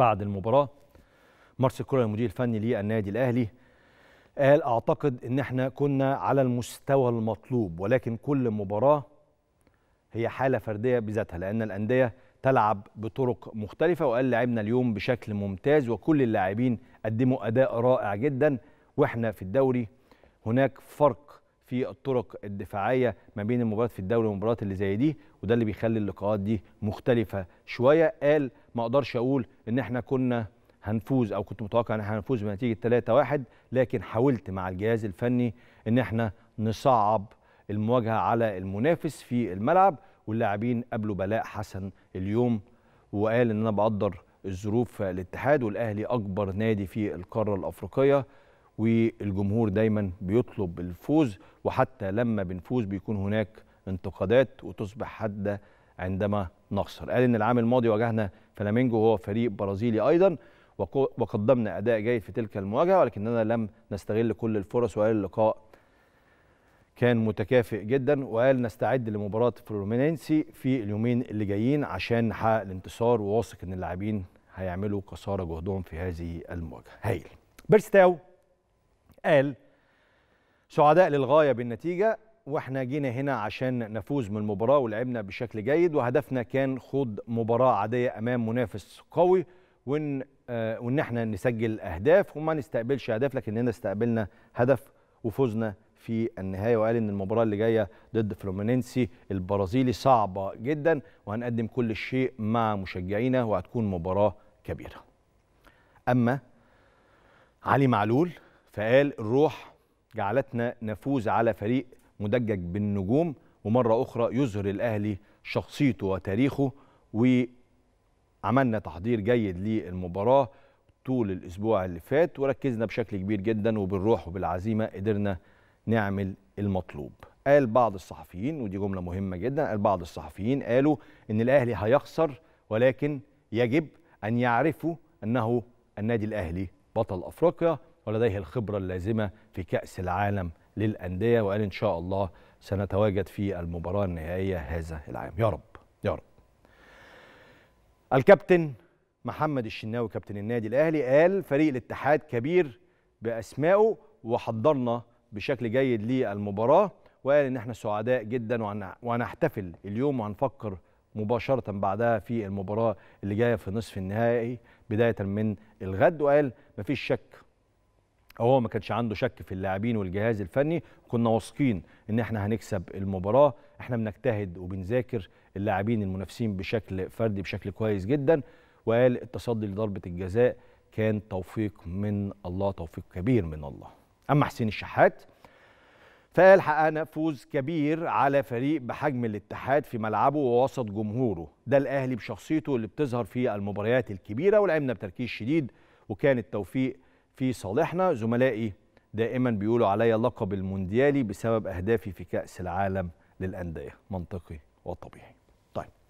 بعد المباراه مارسيل كولر المدير الفني للنادي الاهلي قال اعتقد ان احنا كنا على المستوى المطلوب ولكن كل مباراه هي حاله فرديه بذاتها لان الانديه تلعب بطرق مختلفه وقال لعبنا اليوم بشكل ممتاز وكل اللاعبين قدموا اداء رائع جدا واحنا في الدوري هناك فرق في الطرق الدفاعيه ما بين المباراه في الدوري والمباريات اللي زي دي وده اللي بيخلي اللقاءات دي مختلفه شويه قال ما اقدرش اقول ان احنا كنا هنفوز او كنت متوقع ان احنا هنفوز بنتيجه 3-1 لكن حاولت مع الجهاز الفني ان احنا نصعب المواجهه على المنافس في الملعب واللاعبين قابلوا بلاء حسن اليوم وقال ان انا بقدر الظروف الاتحاد والاهلي اكبر نادي في القاره الافريقيه والجمهور دايما بيطلب الفوز وحتى لما بنفوز بيكون هناك انتقادات وتصبح حاده عندما نخسر قال ان العام الماضي واجهنا فلامينجو وهو فريق برازيلي ايضا وقدمنا اداء جيد في تلك المواجهه ولكننا لم نستغل كل الفرص وقال اللقاء كان متكافئ جدا وقال نستعد لمباراه فلومينينسي في اليومين اللي جايين عشان نحقق الانتصار وواثق ان اللاعبين هيعملوا قصارى جهدهم في هذه المواجهه هايل بيرستاو قال سعداء للغايه بالنتيجه واحنا جينا هنا عشان نفوز من المباراه ولعبنا بشكل جيد وهدفنا كان خوض مباراه عاديه امام منافس قوي وان آه وان احنا نسجل اهداف وما نستقبلش اهداف لكننا استقبلنا هدف وفزنا في النهايه وقال ان المباراه اللي جايه ضد فلومينينسي البرازيلي صعبه جدا وهنقدم كل شيء مع مشجعينا وهتكون مباراه كبيره. اما علي معلول فقال الروح جعلتنا نفوز على فريق مدجج بالنجوم ومرة أخرى يظهر الأهلي شخصيته وتاريخه وعملنا تحضير جيد للمباراة طول الأسبوع اللي فات وركزنا بشكل كبير جدا وبالروح وبالعزيمة قدرنا نعمل المطلوب قال بعض الصحفيين ودي جملة مهمة جدا قال بعض الصحفيين قالوا إن الأهلي هيخسر ولكن يجب أن يعرفوا أنه النادي الأهلي بطل أفريقيا ولديه الخبرة اللازمة في كأس العالم للأندية وقال إن شاء الله سنتواجد في المباراة النهائية هذا العام يا رب يا رب الكابتن محمد الشناوي كابتن النادي الأهلي قال فريق الاتحاد كبير بأسمائه وحضرنا بشكل جيد للمباراة وقال إن احنا سعداء جدا وهنحتفل اليوم وهنفكر مباشرة بعدها في المباراة اللي جاية في نصف النهائي بداية من الغد وقال مفيش شك هو ما كانش عنده شك في اللاعبين والجهاز الفني كنا واثقين ان احنا هنكسب المباراه احنا بنجتهد وبنذاكر اللاعبين المنافسين بشكل فردي بشكل كويس جدا وقال التصدي لضربه الجزاء كان توفيق من الله توفيق كبير من الله اما حسين الشحات فقال حققنا فوز كبير على فريق بحجم الاتحاد في ملعبه ووسط جمهوره ده الاهلي بشخصيته اللي بتظهر في المباريات الكبيره ولعبنا بتركيز شديد وكان التوفيق في صالحنا زملائي دائما بيقولوا عليا لقب المونديالي بسبب أهدافي في كأس العالم للأندية منطقي وطبيعي